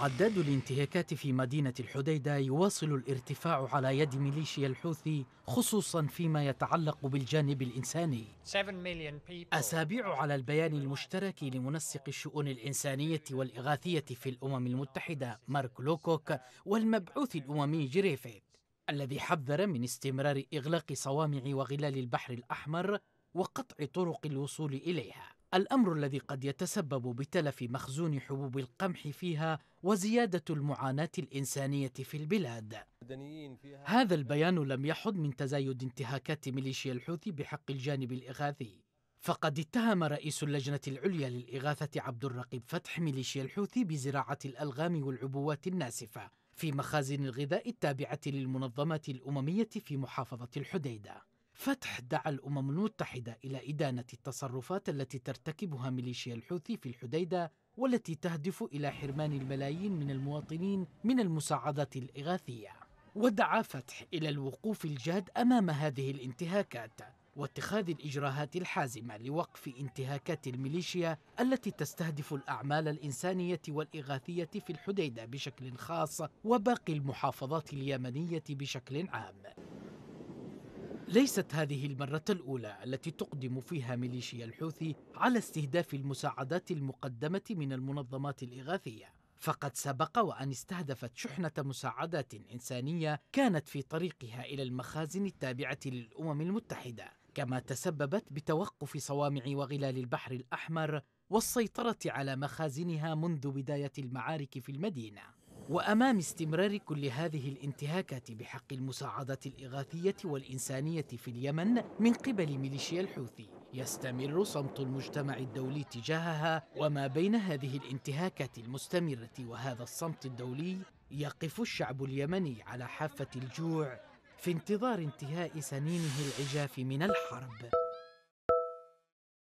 عداد الانتهاكات في مدينة الحديدة يواصل الارتفاع على يد ميليشيا الحوثي خصوصا فيما يتعلق بالجانب الإنساني أسابيع على البيان المشترك لمنسق الشؤون الإنسانية والإغاثية في الأمم المتحدة مارك لوكوك والمبعوث الأممي جريفيث الذي حذر من استمرار إغلاق صوامع وغلال البحر الأحمر وقطع طرق الوصول إليها الامر الذي قد يتسبب بتلف مخزون حبوب القمح فيها وزياده المعاناه الانسانيه في البلاد. هذا البيان لم يحد من تزايد انتهاكات ميليشيا الحوثي بحق الجانب الاغاثي. فقد اتهم رئيس اللجنة العليا للإغاثة عبد الرقيب فتح ميليشيا الحوثي بزراعة الألغام والعبوات الناسفة في مخازن الغذاء التابعة للمنظمة الأممية في محافظة الحديدة فتح دعا الأمم المتحدة إلى إدانة التصرفات التي ترتكبها ميليشيا الحوثي في الحديدة والتي تهدف إلى حرمان الملايين من المواطنين من المساعدات الإغاثية ودعا فتح إلى الوقوف الجاد أمام هذه الانتهاكات واتخاذ الإجراءات الحازمة لوقف انتهاكات الميليشيا التي تستهدف الأعمال الإنسانية والإغاثية في الحديدة بشكل خاص وباقي المحافظات اليمنية بشكل عام ليست هذه المرة الأولى التي تقدم فيها ميليشيا الحوثي على استهداف المساعدات المقدمة من المنظمات الإغاثية، فقد سبق وأن استهدفت شحنة مساعدات إنسانية كانت في طريقها إلى المخازن التابعة للأمم المتحدة، كما تسببت بتوقف صوامع وغلال البحر الأحمر والسيطرة على مخازنها منذ بداية المعارك في المدينة. وامام استمرار كل هذه الانتهاكات بحق المساعدات الاغاثيه والانسانيه في اليمن من قبل ميليشيا الحوثي يستمر صمت المجتمع الدولي تجاهها وما بين هذه الانتهاكات المستمره وهذا الصمت الدولي يقف الشعب اليمني على حافه الجوع في انتظار انتهاء سنينه العجاف من الحرب